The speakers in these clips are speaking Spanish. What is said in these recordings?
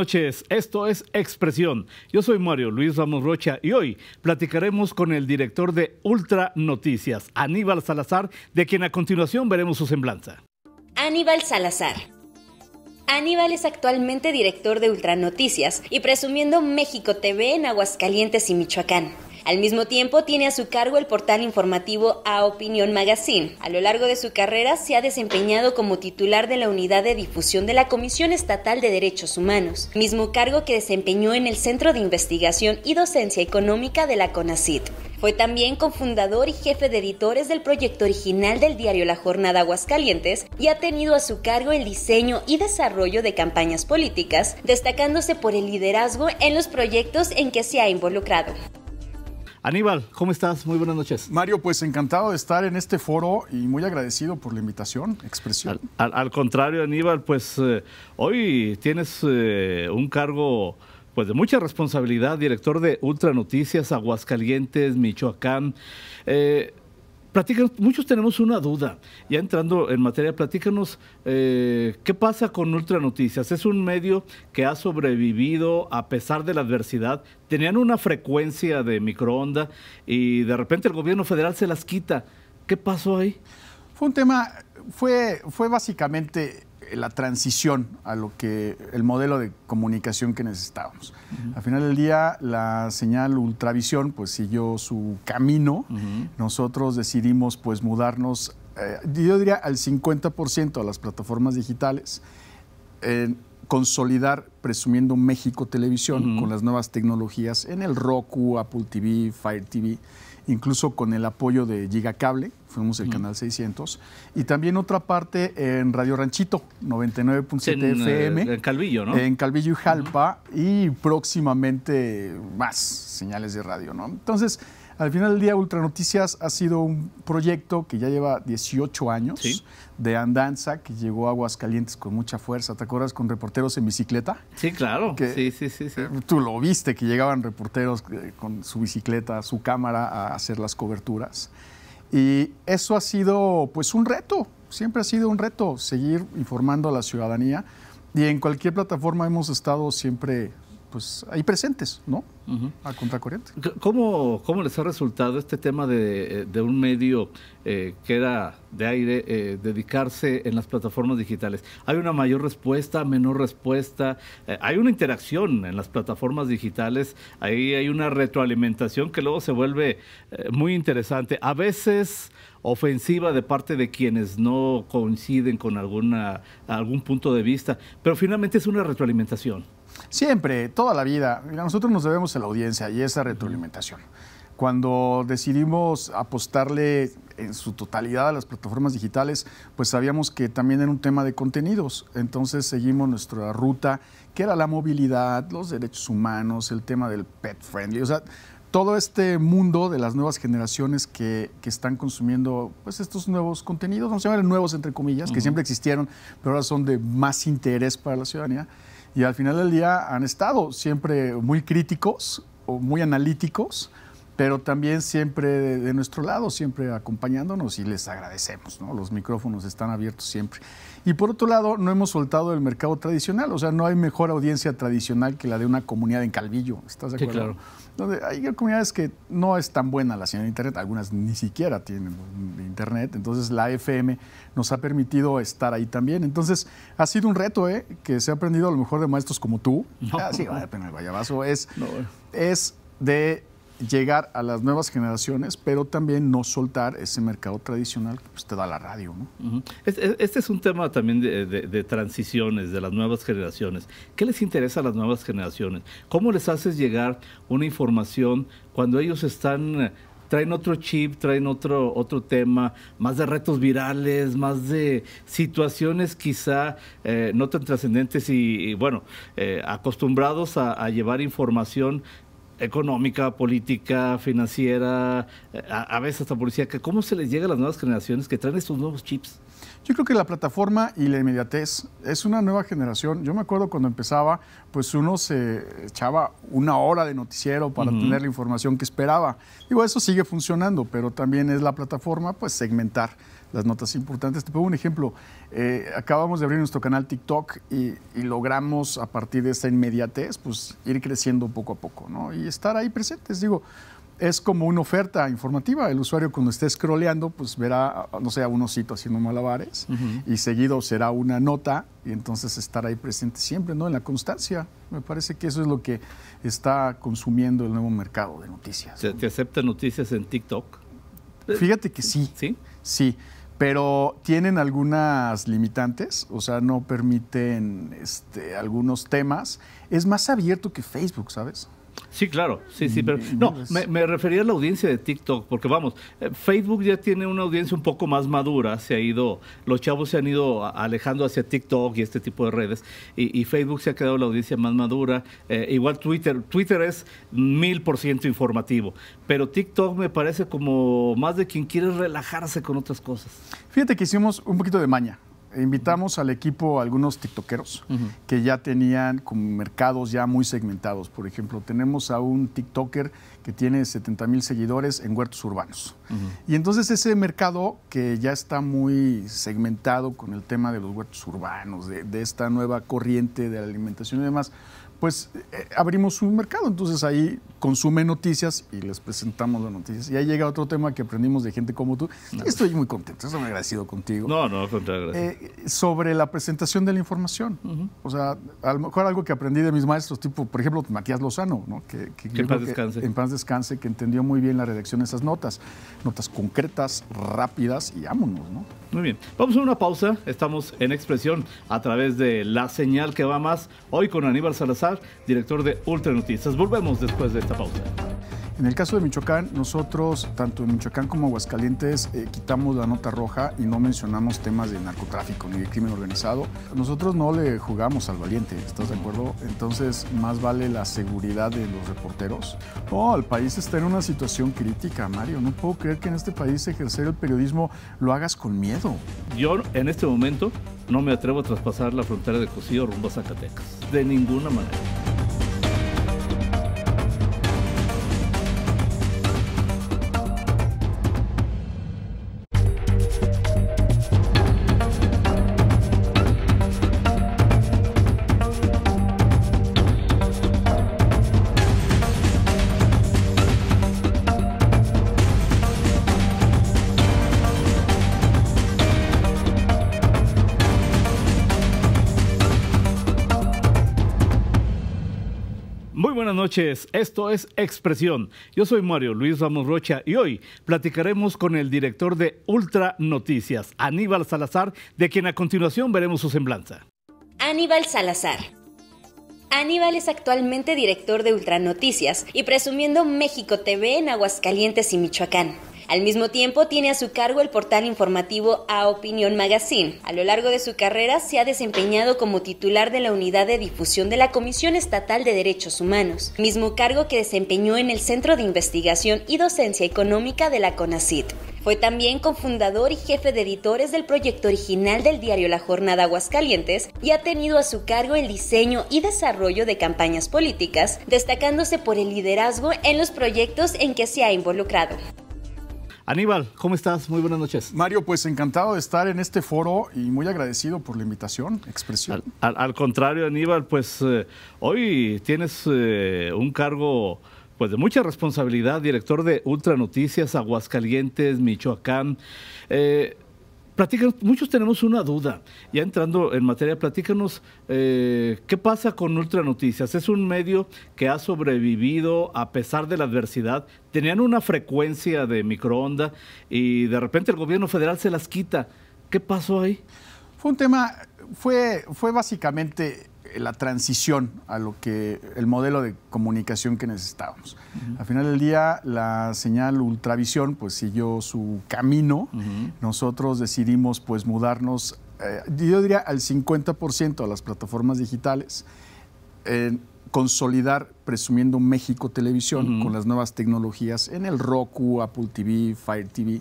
noches, esto es Expresión. Yo soy Mario Luis Ramos Rocha y hoy platicaremos con el director de Ultra Noticias, Aníbal Salazar, de quien a continuación veremos su semblanza. Aníbal Salazar. Aníbal es actualmente director de Ultra Noticias y presumiendo México TV en Aguascalientes y Michoacán. Al mismo tiempo, tiene a su cargo el portal informativo A Opinión Magazine. A lo largo de su carrera se ha desempeñado como titular de la Unidad de Difusión de la Comisión Estatal de Derechos Humanos, mismo cargo que desempeñó en el Centro de Investigación y Docencia Económica de la CONACIT. Fue también cofundador y jefe de editores del proyecto original del diario La Jornada Aguascalientes y ha tenido a su cargo el diseño y desarrollo de campañas políticas, destacándose por el liderazgo en los proyectos en que se ha involucrado. Aníbal, ¿cómo estás? Muy buenas noches. Mario, pues encantado de estar en este foro y muy agradecido por la invitación, expresión. Al, contrario, Aníbal, pues eh, hoy tienes eh, un cargo pues de mucha responsabilidad, director de Ultra Noticias, Aguascalientes, Michoacán. Eh, muchos tenemos una duda, ya entrando en materia, platícanos eh, qué pasa con Ultra Noticias. Es un medio que ha sobrevivido a pesar de la adversidad. Tenían una frecuencia de microonda y de repente el gobierno federal se las quita. ¿Qué pasó ahí? Fue un tema, fue, fue básicamente eh, la transición a lo que el modelo de comunicación que necesitábamos. Al final del día, la señal Ultravisión pues siguió su camino. Nosotros decidimos pues mudarnos, eh, yo diría al 50% a las plataformas digitales. consolidar presumiendo México Televisión con las nuevas tecnologías en el Roku, Apple TV, Fire TV incluso con el apoyo de Gigacable, fuimos el canal 600, y también otra parte en Radio Ranchito, 99.7 eh, FM. En Calvillo, ¿no? En Calvillo y Jalpa, y próximamente más señales de radio, ¿no? Entonces, al final del día, Ultranoticias ha sido un proyecto que ya lleva 18 años de andanza, que llegó a Aguascalientes con mucha fuerza. ¿Te acuerdas con reporteros en bicicleta? Sí, claro. sí, sí, sí, eh, Tú lo viste, que llegaban reporteros eh, con su bicicleta, su cámara a hacer las coberturas. Y eso ha sido pues un reto, siempre ha sido un reto seguir informando a la ciudadanía y en cualquier plataforma hemos estado siempre pues ahí presentes, ¿no? A contracorriente. ¿Cómo, ¿Cómo les ha resultado este tema de, eh, un medio eh, que era de aire eh, dedicarse en las plataformas digitales? ¿Hay una mayor respuesta, menor respuesta? ¿Hay una interacción en las plataformas digitales? Ahí hay una retroalimentación que luego se vuelve muy interesante. A veces ofensiva de parte de quienes no coinciden con alguna, algún punto de vista, pero finalmente es una retroalimentación. Siempre, toda la vida. nosotros nos debemos a la audiencia y esa retroalimentación. Cuando decidimos apostarle en su totalidad a las plataformas digitales, pues sabíamos que también era un tema de contenidos. Entonces seguimos nuestra ruta, que era la movilidad, los derechos humanos, el tema del pet friendly. O sea, todo este mundo de las nuevas generaciones que, están consumiendo pues estos nuevos contenidos, no se llamar nuevos entre comillas, que siempre existieron, pero ahora son de más interés para la ciudadanía y al final del día han estado siempre muy críticos o muy analíticos pero también siempre de, nuestro lado, siempre acompañándonos y les agradecemos, Los micrófonos están abiertos siempre. Y por otro lado, no hemos soltado el mercado tradicional, o sea, no hay mejor audiencia tradicional que la de una comunidad en Calvillo, ¿estás de acuerdo? claro. Donde hay comunidades que no es tan buena la señal de Internet, algunas ni siquiera tienen Internet, entonces la FM nos ha permitido estar ahí también. Entonces, ha sido un reto, ¿eh? Que se ha aprendido a lo mejor de maestros como tú. Ah, sí, vaya pena el Es, es de llegar a las nuevas generaciones, pero también no soltar ese mercado tradicional que pues, te da la radio. ¿no? este, es un tema también de, transiciones, de las nuevas generaciones. ¿Qué les interesa a las nuevas generaciones? ¿Cómo les haces llegar una información cuando ellos están eh, traen otro chip, traen otro, otro tema, más de retos virales, más de situaciones quizá eh, no tan trascendentes y, bueno, eh, acostumbrados a, llevar información económica, política, financiera, eh, a, veces hasta policía. ¿Cómo se les llega a las nuevas generaciones que traen estos nuevos chips? Yo creo que la plataforma y la inmediatez es una nueva generación. Yo me acuerdo cuando empezaba, pues uno se echaba una hora de noticiero para tener la información que esperaba. Digo, eso sigue funcionando, pero también es la plataforma, pues segmentar las notas importantes. Te pongo un ejemplo. Eh, acabamos de abrir nuestro canal TikTok y, logramos a partir de esta inmediatez pues ir creciendo poco a poco ¿no? y estar ahí presentes. Digo, es como una oferta informativa. El usuario cuando esté scrolleando, pues verá, no sé, a un osito haciendo malabares y seguido será una nota y entonces estar ahí presente siempre, ¿no? En la constancia. Me parece que eso es lo que está consumiendo el nuevo mercado de noticias. ¿Te, te noticias en TikTok? Fíjate que sí. ¿Sí? Sí pero tienen algunas limitantes, o sea, no permiten este, algunos temas. Es más abierto que Facebook, ¿sabes? Sí, claro, sí, sí, pero mm, no, me, refería a la audiencia de TikTok, porque vamos, eh, Facebook ya tiene una audiencia un poco más madura, se ha ido, los chavos se han ido alejando hacia TikTok y este tipo de redes, y, Facebook se ha quedado la audiencia más madura, eh, igual Twitter, Twitter es mil por ciento informativo, pero TikTok me parece como más de quien quiere relajarse con otras cosas. Fíjate que hicimos un poquito de maña, invitamos al equipo a algunos tiktokeros que ya tenían como mercados ya muy segmentados. Por ejemplo, tenemos a un tiktoker que tiene 70 mil seguidores en huertos urbanos. Y entonces ese mercado que ya está muy segmentado con el tema de los huertos urbanos, de, de esta nueva corriente de la alimentación y demás, pues eh, abrimos un mercado. Entonces ahí consume noticias y les presentamos las noticias. Y ahí llega otro tema que aprendimos de gente como tú. Estoy muy contento, estoy agradecido contigo. No, no, contrario. Eh, sobre la presentación de la información. O sea, a lo mejor algo que aprendí de mis maestros, tipo, por ejemplo, Matías Lozano, ¿no? que, en paz descanse. Que, en paz descanse, que entendió muy bien la redacción de esas notas. Notas concretas, rápidas y vámonos, ¿no? Muy bien. Vamos a una pausa. Estamos en expresión a través de la señal que va más. Hoy con Aníbal Salazar director de Ultra Volvemos después de esta pausa. En el caso de Michoacán, nosotros, tanto en Michoacán como Aguascalientes, eh, quitamos la nota roja y no mencionamos temas de narcotráfico ni de crimen organizado. Nosotros no le jugamos al valiente, ¿estás de acuerdo? Entonces, más vale la seguridad de los reporteros. oh, el país está en una situación crítica, Mario. No puedo creer que en este país ejercer el periodismo lo hagas con miedo. Yo, en este momento, no me atrevo a traspasar la frontera de Cocío rumbo a Zacatecas. De ninguna manera. noches, esto es Expresión. Yo soy Mario Luis Ramos Rocha y hoy platicaremos con el director de Ultra Noticias, Aníbal Salazar, de quien a continuación veremos su semblanza. Aníbal Salazar. Aníbal es actualmente director de Ultra Noticias y presumiendo México TV en Aguascalientes y Michoacán. Al mismo tiempo, tiene a su cargo el portal informativo A Opinión Magazine. A lo largo de su carrera se ha desempeñado como titular de la unidad de difusión de la Comisión Estatal de Derechos Humanos, mismo cargo que desempeñó en el Centro de Investigación y Docencia Económica de la CONACIT. Fue también cofundador y jefe de editores del proyecto original del diario La Jornada Aguascalientes y ha tenido a su cargo el diseño y desarrollo de campañas políticas, destacándose por el liderazgo en los proyectos en que se ha involucrado. Aníbal, ¿cómo estás? Muy buenas noches. Mario, pues encantado de estar en este foro y muy agradecido por la invitación, expresión. Al, contrario, Aníbal, pues eh, hoy tienes eh, un cargo pues de mucha responsabilidad, director de Ultra Noticias, Aguascalientes, Michoacán. Eh, muchos tenemos una duda. Ya entrando en materia, platícanos eh, qué pasa con Ultra Noticias. Es un medio que ha sobrevivido a pesar de la adversidad. Tenían una frecuencia de microonda y de repente el gobierno federal se las quita. ¿Qué pasó ahí? Fue un tema, fue, fue básicamente la transición a lo que el modelo de comunicación que necesitábamos. Al final del día, la señal Ultravisión pues siguió su camino. Nosotros decidimos pues mudarnos, eh, yo diría al 50% a las plataformas digitales. consolidar presumiendo México Televisión con las nuevas tecnologías en el Roku, Apple TV, Fire TV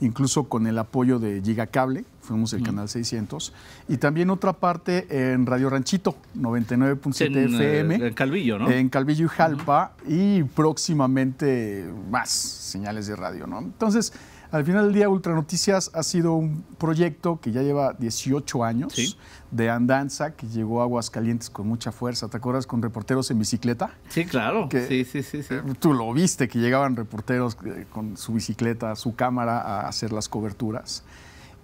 incluso con el apoyo de Gigacable, fuimos el canal 600, y también otra parte en Radio Ranchito, 99.7 eh, FM. En Calvillo, ¿no? En Calvillo y Jalpa, y próximamente más señales de radio, ¿no? Entonces, al final del día, Ultranoticias ha sido un proyecto que ya lleva 18 años de andanza, que llegó a Aguascalientes con mucha fuerza. ¿Te acuerdas con reporteros en bicicleta? Sí, claro. sí, sí, sí, sí, eh, Tú lo viste, que llegaban reporteros eh, con su bicicleta, su cámara a hacer las coberturas.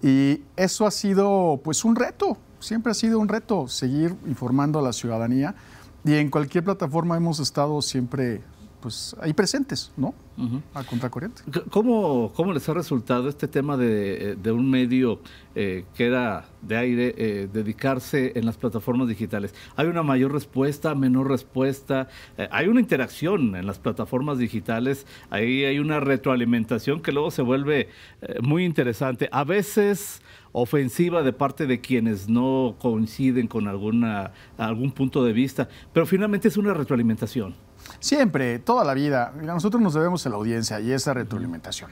Y eso ha sido pues un reto, siempre ha sido un reto seguir informando a la ciudadanía y en cualquier plataforma hemos estado siempre pues ahí presentes, ¿no? A contracorriente. ¿Cómo, ¿Cómo les ha resultado este tema de, eh, un medio eh, que era de aire eh, dedicarse en las plataformas digitales? ¿Hay una mayor respuesta, menor respuesta? Eh, ¿Hay una interacción en las plataformas digitales? Ahí hay una retroalimentación que luego se vuelve muy interesante. A veces ofensiva de parte de quienes no coinciden con alguna, algún punto de vista, pero finalmente es una retroalimentación. Siempre, toda la vida. nosotros nos debemos a la audiencia y esa retroalimentación.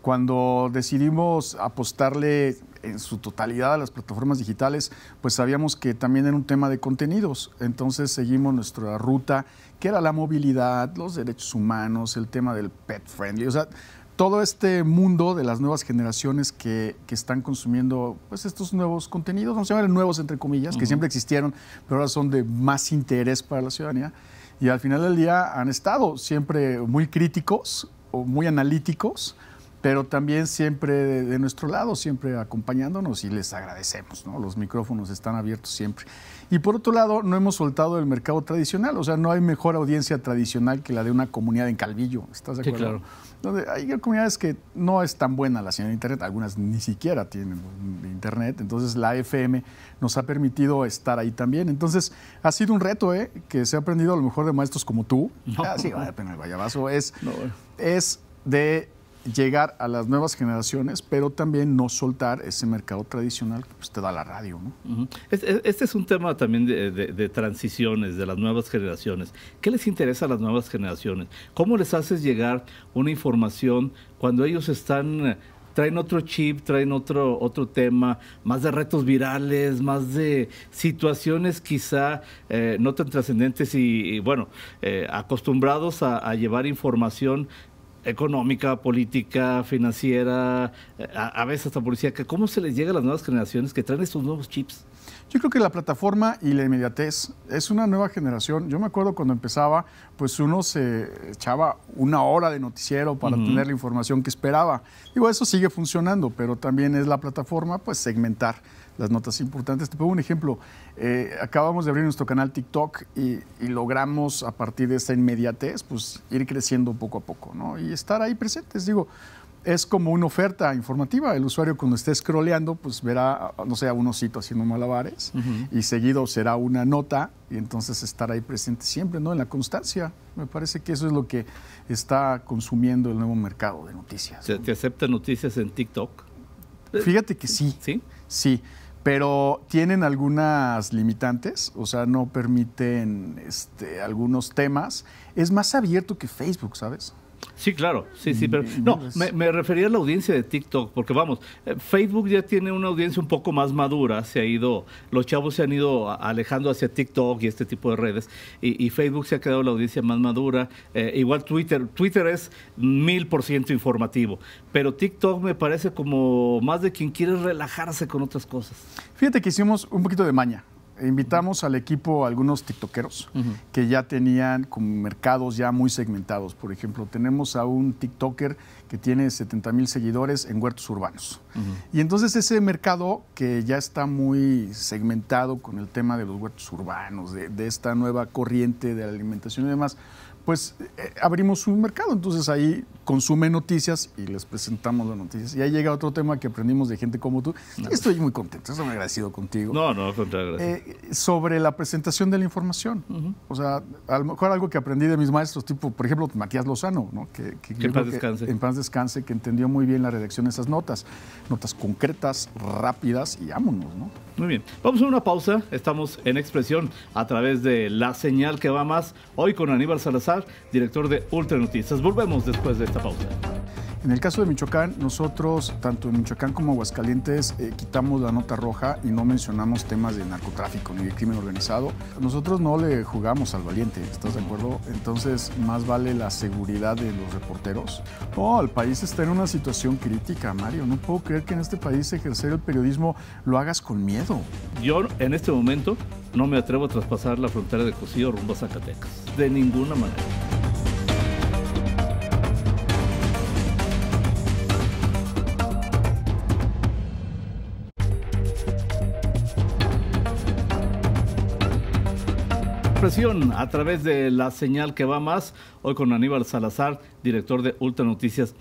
Cuando decidimos apostarle en su totalidad a las plataformas digitales, pues sabíamos que también era un tema de contenidos. Entonces seguimos nuestra ruta, que era la movilidad, los derechos humanos, el tema del pet friendly. O sea, todo este mundo de las nuevas generaciones que, están consumiendo pues, estos nuevos contenidos, vamos a llamar nuevos entre comillas, que siempre existieron, pero ahora son de más interés para la ciudadanía y al final del día han estado siempre muy críticos o muy analíticos pero también siempre de, nuestro lado, siempre acompañándonos y les agradecemos, Los micrófonos están abiertos siempre. Y por otro lado, no hemos soltado el mercado tradicional, o sea, no hay mejor audiencia tradicional que la de una comunidad en Calvillo, ¿estás de acuerdo? claro. hay comunidades que no es tan buena la señal de Internet, algunas ni siquiera tienen Internet, entonces la FM nos ha permitido estar ahí también. Entonces, ha sido un reto, ¿eh? Que se ha aprendido a lo mejor de maestros como tú. Ah, sí, vaya, el vallabazo es, es de llegar a las nuevas generaciones, pero también no soltar ese mercado tradicional que pues, te da la radio. ¿no? este, es un tema también de, transiciones, de las nuevas generaciones. ¿Qué les interesa a las nuevas generaciones? ¿Cómo les haces llegar una información cuando ellos están... Eh, traen otro chip, traen otro, otro tema, más de retos virales, más de situaciones quizá eh, no tan trascendentes y, bueno, eh, acostumbrados a llevar información económica, política, financiera, eh, a, veces hasta policía, ¿cómo se les llega a las nuevas generaciones que traen estos nuevos chips? Yo creo que la plataforma y la inmediatez es una nueva generación. Yo me acuerdo cuando empezaba, pues uno se echaba una hora de noticiero para tener la información que esperaba. Digo, eso sigue funcionando, pero también es la plataforma, pues segmentar las notas importantes. Te pongo un ejemplo. Eh, acabamos de abrir nuestro canal TikTok y, logramos a partir de esta inmediatez, pues ir creciendo poco a poco, ¿no? Y estar ahí presentes. Digo, es como una oferta informativa. El usuario cuando esté scrolleando, pues verá, no sé, a un osito haciendo malabares y seguido será una nota y entonces estará ahí presente siempre, ¿no? En la constancia. Me parece que eso es lo que está consumiendo el nuevo mercado de noticias. ¿Te, aceptan noticias en TikTok? Fíjate que sí. ¿Sí? Sí. Pero tienen algunas limitantes, o sea, no permiten este, algunos temas. Es más abierto que Facebook, ¿sabes? Sí, claro, sí, sí, pero mm, no, me, refería a la audiencia de TikTok, porque vamos, eh, Facebook ya tiene una audiencia un poco más madura, se ha ido, los chavos se han ido alejando hacia TikTok y este tipo de redes, y, Facebook se ha quedado la audiencia más madura, eh, igual Twitter, Twitter es mil por ciento informativo, pero TikTok me parece como más de quien quiere relajarse con otras cosas. Fíjate que hicimos un poquito de maña, invitamos al equipo a algunos tiktokeros que ya tenían como mercados ya muy segmentados. Por ejemplo, tenemos a un tiktoker que tiene 70 mil seguidores en huertos urbanos. Y entonces ese mercado que ya está muy segmentado con el tema de los huertos urbanos, de, esta nueva corriente de alimentación y demás, pues eh, abrimos un mercado. Entonces ahí consume noticias y les presentamos las noticias. Y ahí llega otro tema que aprendimos de gente como tú. Estoy muy contento, eso estoy agradecido contigo. No, no, contrario, eh, sobre la presentación de la información. O sea, a lo mejor algo que aprendí de mis maestros, tipo, por ejemplo, Matías Lozano, ¿no? que, en paz descanse. Que, entendió muy bien la redacción de esas notas. Notas concretas, rápidas y vámonos, ¿no? Muy bien. Vamos a una pausa. Estamos en expresión a través de La Señal que va más. Hoy con Aníbal Salazar, director de Ultra Noticias. Volvemos después de en el caso de Michoacán, nosotros, tanto en Michoacán como Aguascalientes, eh, quitamos la nota roja y no mencionamos temas de narcotráfico ni de crimen organizado. Nosotros no le jugamos al valiente, ¿estás de acuerdo? Entonces, más vale la seguridad de los reporteros. Oh, el país está en una situación crítica, Mario. No puedo creer que en este país ejercer el periodismo lo hagas con miedo. Yo, en este momento, no me atrevo a traspasar la frontera de Cocío rumbo a Zacatecas. De ninguna manera. a través de la señal que va más, hoy con Aníbal Salazar, director de Ultra Noticias.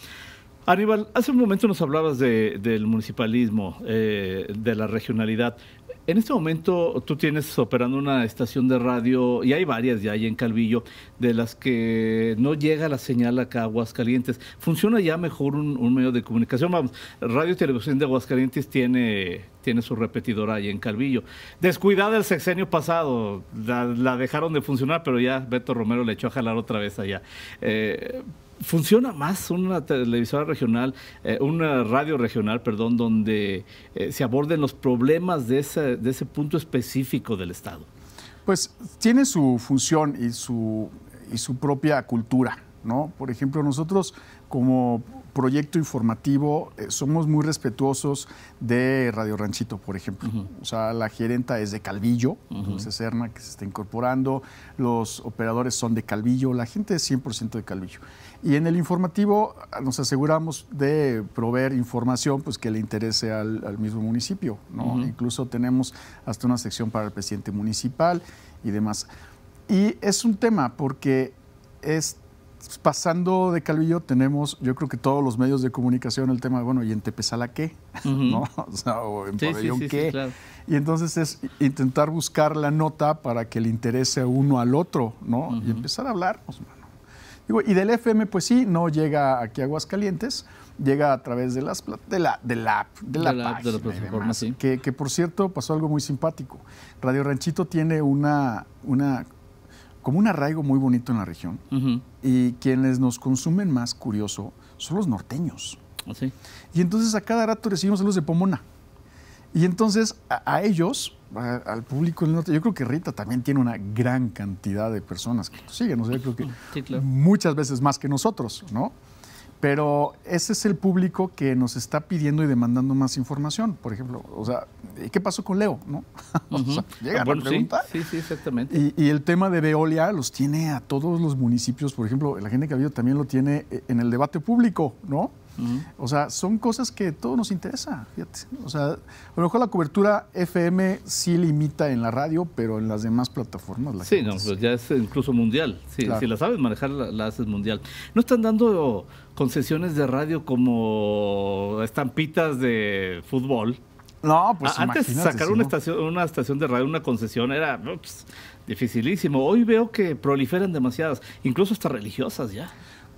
Aníbal, hace un momento nos hablabas del municipalismo, eh, de la regionalidad. En este momento tú tienes operando una estación de radio, y hay varias ya ahí en Calvillo, de las que no llega la señal acá a Aguascalientes. ¿Funciona ya mejor un, medio de comunicación? Vamos, Radio y Televisión de Aguascalientes tiene, tiene su repetidora ahí en Calvillo. Descuidada el sexenio pasado, la, dejaron de funcionar, pero ya Beto Romero le echó a jalar otra vez allá. Eh, funciona más una televisora regional, eh, una radio regional, perdón, donde eh, se aborden los problemas de ese, de ese punto específico del Estado? Pues tiene su función y su, y su propia cultura, ¿no? Por ejemplo, nosotros como proyecto informativo eh, somos muy respetuosos de Radio Ranchito, por ejemplo. O sea, la gerenta es de Calvillo, uh que se está incorporando, los operadores son de Calvillo, la gente es 100% de Calvillo. Y en el informativo ah, nos aseguramos de proveer información pues, que le interese al, mismo municipio. ¿no? Incluso tenemos hasta una sección para el presidente municipal y demás. Y es un tema porque es pues, pasando de Calvillo tenemos, yo creo que todos los medios de comunicación, el tema, bueno, ¿y en Tepesala qué? ¿No? O, sea, ¿o en Pabellón qué. Y entonces es intentar buscar la nota para que le interese a uno al otro, ¿no? Y empezar a hablar, y del FM, pues sí, no llega aquí a Aguascalientes, llega a través de, las, de la, de la, de la, de la, página, plataforma, que, que, por cierto pasó algo muy simpático. Radio Ranchito tiene una, una como un arraigo muy bonito en la región. Y quienes nos consumen más, curioso, son los norteños. Ah, ¿Sí? Y entonces a cada rato recibimos saludos de Pomona. Y entonces a, ellos, al público del norte, yo creo que Rita también tiene una gran cantidad de personas que lo siguen. O yo creo que muchas veces más que nosotros, ¿no? Pero ese es el público que nos está pidiendo y demandando más información, por ejemplo. O sea, ¿qué pasó con Leo? llega ah, pregunta. Sí, sí, exactamente. Y, y, el tema de Veolia los tiene a todos los municipios, por ejemplo, la gente que ha habido también lo tiene eh, en el debate público, ¿no? O sea, son cosas que todos nos interesa, O sea, a lo mejor la cobertura FM sí limita en la radio, pero en las demás plataformas la Sí, no, pues ya es incluso mundial. Si la sabes manejar, la, haces mundial. ¿No están dando concesiones de radio como estampitas de fútbol? No, pues Antes sacar una, estación, de radio, una concesión, era dificilísimo. Hoy veo que proliferan demasiadas, incluso hasta religiosas ya.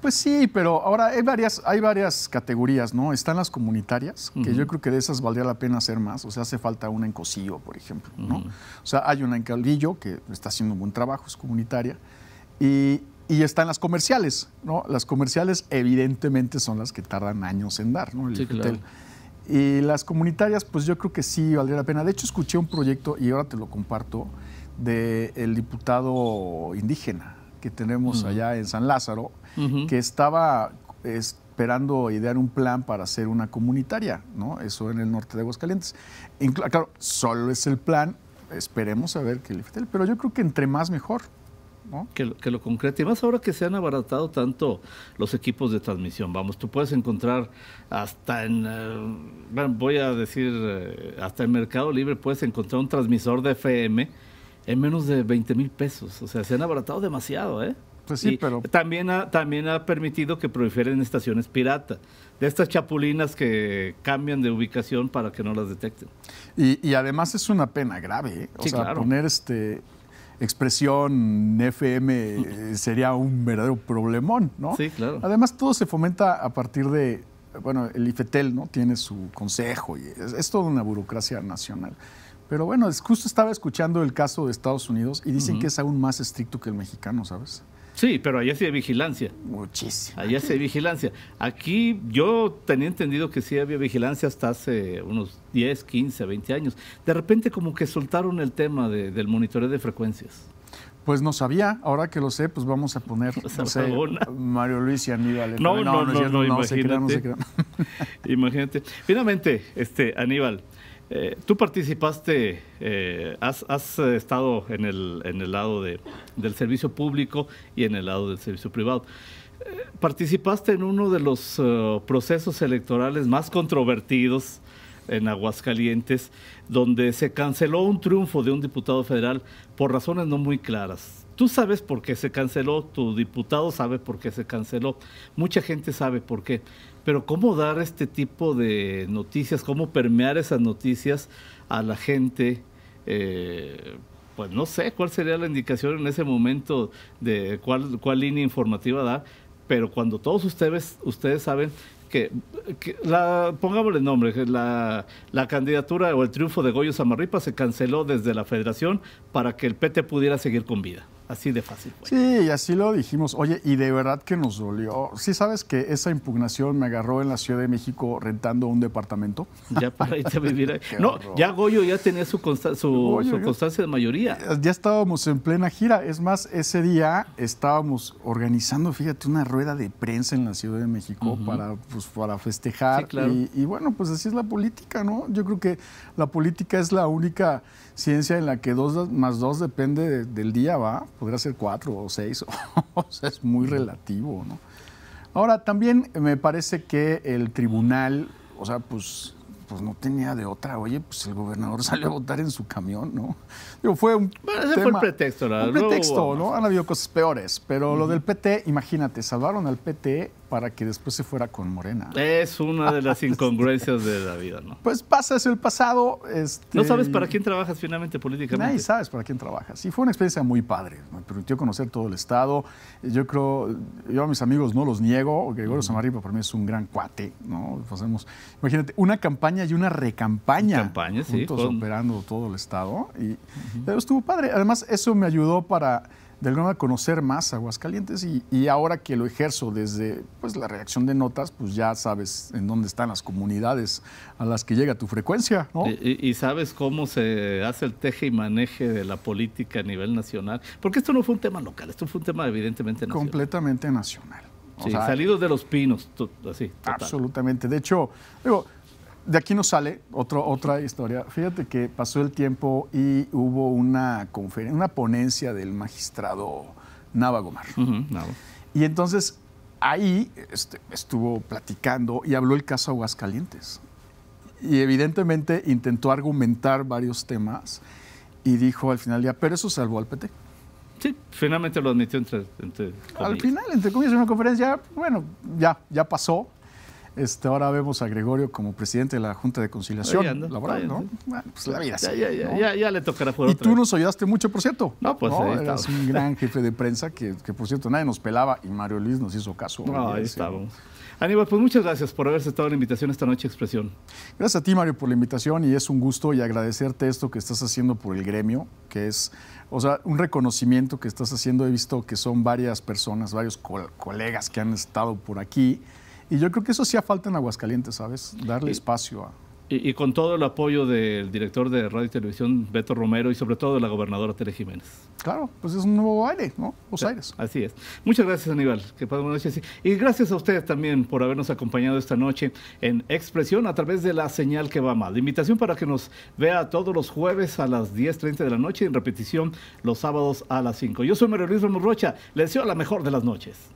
Pues sí, pero ahora hay varias, hay varias categorías, ¿no? Están las comunitarias, que yo creo que de esas valdría la pena hacer más. O sea, hace falta una en Cocío, por ejemplo, ¿no? O sea, hay una en Calvillo, que está haciendo un buen trabajo, es comunitaria. Y, están las comerciales, ¿no? Las comerciales evidentemente son las que tardan años en dar, ¿no? El Y las comunitarias, pues yo creo que sí valdría la pena. De hecho, escuché un proyecto, y ahora te lo comparto, del diputado indígena, que tenemos allá en San Lázaro, que estaba esperando idear un plan para hacer una comunitaria, ¿no? Eso en el norte de Aguascalientes. Ah, claro, solo es el plan, esperemos a ver qué le pero yo creo que entre más mejor. ¿No? Que, lo, que, concrete. Y más ahora que se han abaratado tanto los equipos de transmisión. Vamos, tú puedes encontrar hasta en, eh, voy a decir, eh, hasta en Mercado Libre puedes encontrar un transmisor de FM en menos de 20 mil pesos. O sea, se han abaratado demasiado, ¿eh? Pues sí, pero... También ha, también ha permitido que proliferen estaciones pirata, de estas chapulinas que cambian de ubicación para que no las detecten. Y, y además es una pena grave, ¿eh? O sea, poner este expresión FM eh, sería un verdadero problemón, ¿no? Sí, claro. Además, todo se fomenta a partir de, bueno, el IFETEL, ¿no? Tiene su consejo y es toda una burocracia nacional. Pero bueno, justo estaba escuchando el caso de Estados Unidos y dicen que es aún más estricto que el mexicano, ¿sabes? Sí, pero allá sí hay vigilancia. Muchísimo. Allá sí hay vigilancia. Aquí yo tenía entendido que sí había vigilancia hasta hace unos 10, 15, 20 años. De repente como que soltaron el tema del monitoreo de frecuencias. Pues no sabía, ahora que lo sé, pues vamos a poner no sé, Mario Luis y Aníbal. No, no, no, no, no, no, no, imagínate. imagínate. Finalmente, este, Aníbal, eh, tú participaste, eh, has, estado en el, lado del servicio público y en el lado del servicio privado. Eh, participaste en uno de los procesos electorales más controvertidos en Aguascalientes, donde se canceló un triunfo de un diputado federal por razones no muy claras. Tú sabes por qué se canceló, tu diputado sabe por qué se canceló, mucha gente sabe por qué. Pero cómo dar este tipo de noticias, cómo permear esas noticias a la gente, eh, pues no sé cuál sería la indicación en ese momento de cuál, cuál línea informativa dar, pero cuando todos ustedes, ustedes saben que, la, pongámosle nombre, la, la candidatura o el triunfo de Goyo Samarripa se canceló desde la federación para que el PT pudiera seguir con vida. Así de fácil. Sí, y así lo dijimos. Oye, y de verdad que nos dolió. ¿Sí sabes que esa impugnación me agarró en la Ciudad de México rentando un departamento? Ya para irte a vivir ahí. no, ya Goyo ya tenía su, constancia de mayoría. Eh, ya estábamos en plena gira. Es más, ese día estábamos organizando, fíjate, una rueda de prensa en la Ciudad de México para, pues, para festejar. y, bueno, pues así es la política, ¿no? Yo creo que la política es la única ciencia en la que dos más dos depende del día, ¿va? podría ser cuatro o seis, o sea, es muy relativo, ¿no? Ahora, también me parece que el tribunal, o sea, pues, pues no tenía de otra. Oye, pues el gobernador salió a votar en su camión, ¿no? Digo, fue un. ese fue el pretexto, ¿no? Un pretexto, ¿no? Han habido cosas peores, pero lo del PT, imagínate, salvaron al PT para que después se fuera con Morena. Es una de las incongruencias de la vida, ¿no? Pues pasa, es el pasado. Este, no sabes para quién trabajas finalmente políticamente. Nadie sabes para quién trabajas. Y fue una experiencia muy padre. Me permitió conocer todo el Estado. Yo creo, yo a mis amigos no los niego. Gregorio Samaripa para mí es un gran cuate, ¿no? Hacemos, imagínate, una campaña y una recampaña. Campaña, sí. Juntos operando todo el Estado. Y estuvo padre. Además, eso me ayudó para de alguna conocer más Aguascalientes y, ahora que lo ejerzo desde pues, la reacción de notas, pues ya sabes en dónde están las comunidades a las que llega tu frecuencia, Y, sabes cómo se hace el teje y maneje de la política a nivel nacional, porque esto no fue un tema local, esto fue un tema evidentemente nacional. Completamente nacional. salidos de los pinos, así. Absolutamente. De hecho, digo, de aquí nos sale otro, otra historia. Fíjate que pasó el tiempo y hubo una conferencia, una ponencia del magistrado Nava Gomar. Y entonces ahí este, estuvo platicando y habló el caso Aguascalientes. Y evidentemente intentó argumentar varios temas y dijo al final ya, pero eso salvó al PT. Sí, finalmente lo admitió entre, Al final, entre comillas, una conferencia, bueno, ya, ya pasó este, ahora vemos a Gregorio como presidente de la Junta de Conciliación Laboral, ¿no? Bueno, pues la vida ya, ya, le tocará por otra. Y tú nos ayudaste mucho, por cierto. No, pues ¿no? un gran jefe de prensa que, por cierto, nadie nos pelaba y Mario Luis nos hizo caso. No, ahí estábamos. Aníbal, pues muchas gracias por haber aceptado la invitación esta noche, Expresión. Gracias a ti, Mario, por la invitación y es un gusto y agradecerte esto que estás haciendo por el gremio, que es, o sea, un reconocimiento que estás haciendo. He visto que son varias personas, varios colegas que han estado por aquí. Y yo creo que eso sí falta en Aguascalientes, ¿sabes? Darle espacio a... Y, con todo el apoyo del director de radio y televisión, Beto Romero, y sobre todo de la gobernadora Tere Jiménez. Claro, pues es un nuevo aire, ¿no? Los aires. Así es. Muchas gracias, Aníbal. Que pasen buenas noches. Y gracias a ustedes también por habernos acompañado esta noche en Expresión a través de la señal que va mal. invitación para que nos vea todos los jueves a las 10.30 de la noche y en repetición los sábados a las 5. Yo soy Mario Luis Ramos Rocha. Les deseo la mejor de las noches.